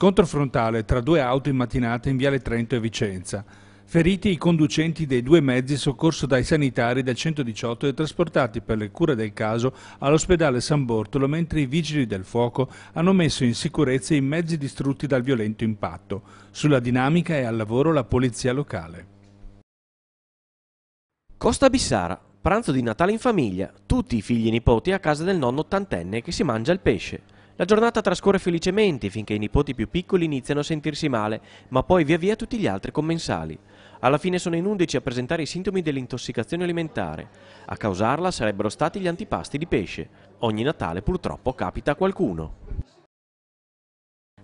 Scontro frontale tra due auto in mattinata in Viale Trento e Vicenza. Feriti i conducenti dei due mezzi soccorso dai sanitari del 118 e trasportati per le cure del caso all'ospedale San Bortolo mentre i vigili del fuoco hanno messo in sicurezza i mezzi distrutti dal violento impatto. Sulla dinamica è al lavoro la polizia locale. Costa Bissara, pranzo di Natale in famiglia, tutti i figli e nipoti a casa del nonno ottantenne che si mangia il pesce. La giornata trascorre felicemente finché i nipoti più piccoli iniziano a sentirsi male, ma poi via via tutti gli altri commensali. Alla fine sono in 11 a presentare i sintomi dell'intossicazione alimentare. A causarla sarebbero stati gli antipasti di pesce. Ogni Natale purtroppo capita a qualcuno.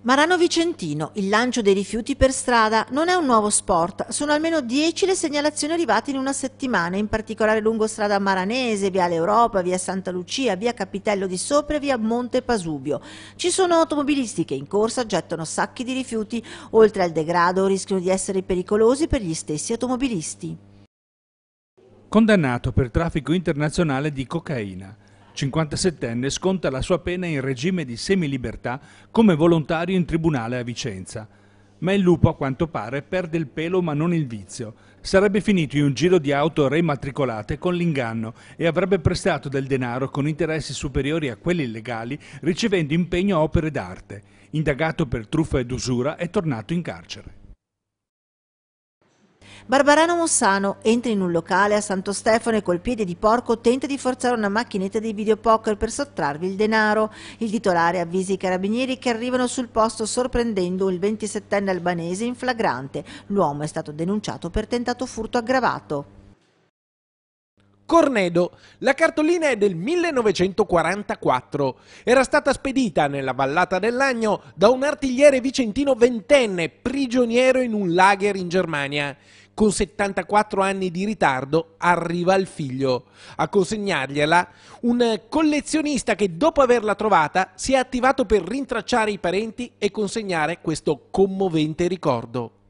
Marano Vicentino, il lancio dei rifiuti per strada non è un nuovo sport, sono almeno 10 le segnalazioni arrivate in una settimana, in particolare lungo strada Maranese, via l'Europa, via Santa Lucia, via Capitello di Sopra e via Monte Pasubio. Ci sono automobilisti che in corsa gettano sacchi di rifiuti, oltre al degrado rischiano di essere pericolosi per gli stessi automobilisti. Condannato per traffico internazionale di cocaina. 57enne, sconta la sua pena in regime di semilibertà come volontario in tribunale a Vicenza. Ma il lupo, a quanto pare, perde il pelo ma non il vizio. Sarebbe finito in un giro di auto rematricolate con l'inganno e avrebbe prestato del denaro con interessi superiori a quelli legali, ricevendo impegno a opere d'arte. Indagato per truffa ed usura, è tornato in carcere. Barbarano Mossano entra in un locale a Santo Stefano e col piede di porco tenta di forzare una macchinetta di videopoker per sottrarvi il denaro. Il titolare avvisa i carabinieri che arrivano sul posto sorprendendo il 27enne albanese in flagrante. L'uomo è stato denunciato per tentato furto aggravato. Cornedo. La cartolina è del 1944. Era stata spedita nella vallata dell'Agno da un artigliere vicentino ventenne, prigioniero in un lager in Germania con 74 anni di ritardo arriva il figlio. A consegnargliela un collezionista che dopo averla trovata si è attivato per rintracciare i parenti e consegnare questo commovente ricordo.